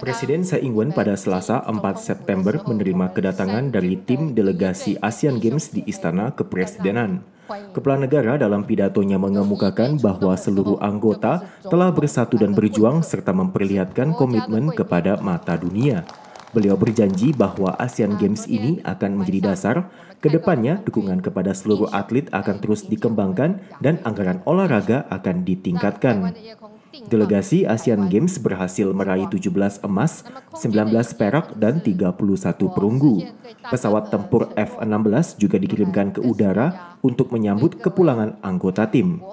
Presiden Tsai Ing-wen pada Selasa 4 September menerima kedatangan dari tim delegasi ASEAN Games di Istana Kepresidenan. Kepala negara dalam pidatonya mengemukakan bahwa seluruh anggota telah bersatu dan berjuang serta memperlihatkan komitmen kepada mata dunia. Beliau berjanji bahwa ASEAN Games ini akan menjadi dasar. Kedepannya, dukungan kepada seluruh atlet akan terus dikembangkan dan anggaran olahraga akan ditingkatkan. Delegasi ASEAN Games berhasil meraih 17 emas, 19 perak, dan 31 perunggu. Iya, iya, iya. Pesawat tempur F-16 juga dikirimkan ke udara untuk menyambut kepulangan anggota tim.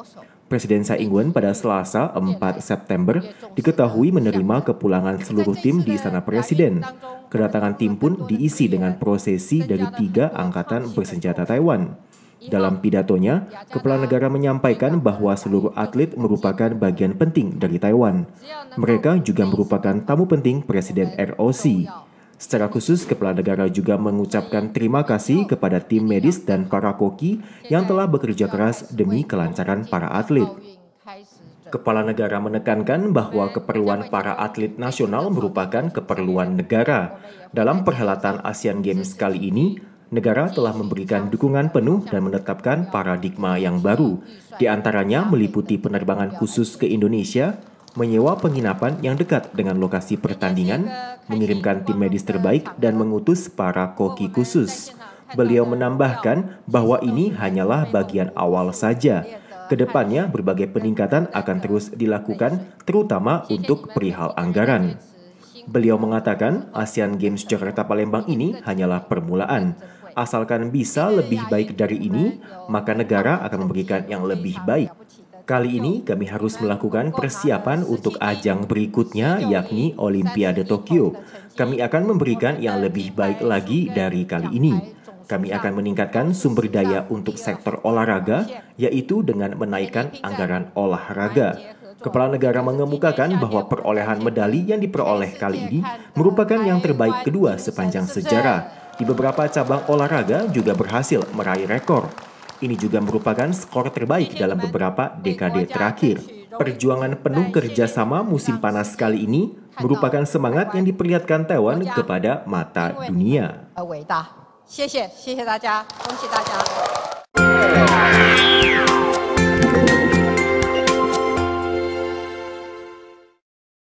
Presiden Tsai Ing-wen pada Selasa 4 September diketahui menerima kepulangan seluruh kan tim di Istana Presiden. Kedatangan tim pun diisi dengan ya. prosesi dari tiga angkatan bersenjata Taiwan. Dalam pidatonya, kepala negara menyampaikan bahwa seluruh atlet merupakan bagian penting dari Taiwan. Mereka juga merupakan tamu penting Presiden ROC. Secara khusus, kepala negara juga mengucapkan terima kasih kepada tim medis dan para koki yang telah bekerja keras demi kelancaran para atlet. Kepala negara menekankan bahwa keperluan para atlet nasional merupakan keperluan negara. Dalam perhelatan ASEAN Games kali ini, negara telah memberikan dukungan penuh dan menetapkan paradigma yang baru, di antaranya meliputi penerbangan khusus ke Indonesia, menyewa penginapan yang dekat dengan lokasi pertandingan, mengirimkan tim medis terbaik, dan mengutus para koki khusus. Beliau menambahkan bahwa ini hanyalah bagian awal saja. Kedepannya, berbagai peningkatan akan terus dilakukan, terutama untuk perihal anggaran. Beliau mengatakan, ASEAN Games Jakarta Palembang ini hanyalah permulaan. Asalkan bisa lebih baik dari ini, maka negara akan memberikan yang lebih baik. Kali ini kami harus melakukan persiapan untuk ajang berikutnya yakni Olimpiade Tokyo. Kami akan memberikan yang lebih baik lagi dari kali ini. Kami akan meningkatkan sumber daya untuk sektor olahraga yaitu dengan menaikkan anggaran olahraga. Kepala negara mengemukakan bahwa perolehan medali yang diperoleh kali ini merupakan yang terbaik kedua sepanjang sejarah. Di beberapa cabang olahraga juga berhasil meraih rekor. Ini juga merupakan skor terbaik dalam beberapa dekade terakhir. Perjuangan penuh kerjasama musim panas kali ini merupakan semangat yang diperlihatkan Taiwan kepada mata dunia. 谢谢，谢谢大家，恭喜大家。